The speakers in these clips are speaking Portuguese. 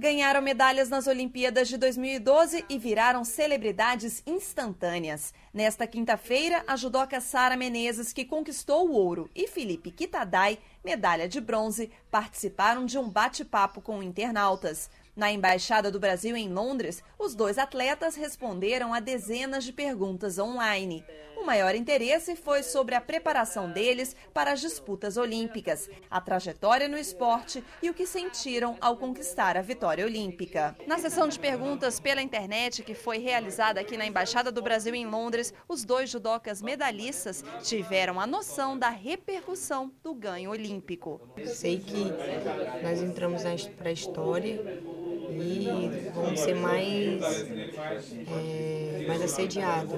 ganharam medalhas nas Olimpíadas de 2012 e viraram celebridades instantâneas. Nesta quinta-feira, a judoca Sara Menezes, que conquistou o ouro, e Felipe Kitadai, medalha de bronze, participaram de um bate-papo com internautas. Na Embaixada do Brasil em Londres, os dois atletas responderam a dezenas de perguntas online. O maior interesse foi sobre a preparação deles para as disputas olímpicas, a trajetória no esporte e o que sentiram ao conquistar a vitória olímpica. Na sessão de perguntas pela internet que foi realizada aqui na Embaixada do Brasil em Londres, os dois judocas medalhistas tiveram a noção da repercussão do ganho olímpico. sei que nós entramos para a história vão ser mais, é, mais assediados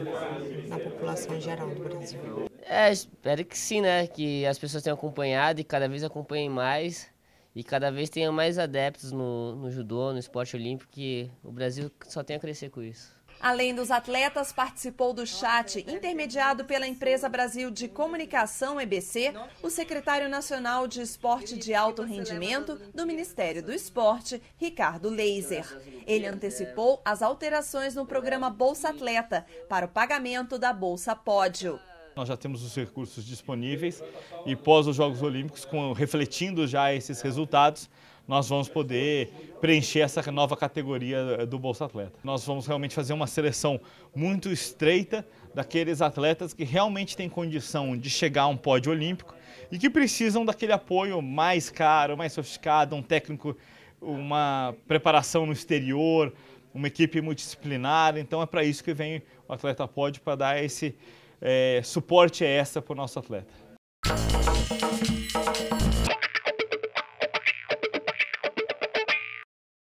na população geral do Brasil. É, espero que sim, né? Que as pessoas tenham acompanhado e cada vez acompanhem mais e cada vez tenham mais adeptos no, no judô, no esporte olímpico, que o Brasil só tem a crescer com isso. Além dos atletas, participou do chat intermediado pela empresa Brasil de Comunicação EBC, o secretário nacional de Esporte de Alto Rendimento do Ministério do Esporte, Ricardo Laser. Ele antecipou as alterações no programa Bolsa Atleta para o pagamento da Bolsa Pódio. Nós já temos os recursos disponíveis e pós os Jogos Olímpicos, com, refletindo já esses resultados, nós vamos poder preencher essa nova categoria eh, do Bolsa Atleta. Nós vamos realmente fazer uma seleção muito estreita daqueles atletas que realmente têm condição de chegar a um pódio olímpico e que precisam daquele apoio mais caro, mais sofisticado, um técnico, uma preparação no exterior, uma equipe multidisciplinar. Então é para isso que vem o Atleta Pódio para dar esse é, suporte extra para o nosso atleta.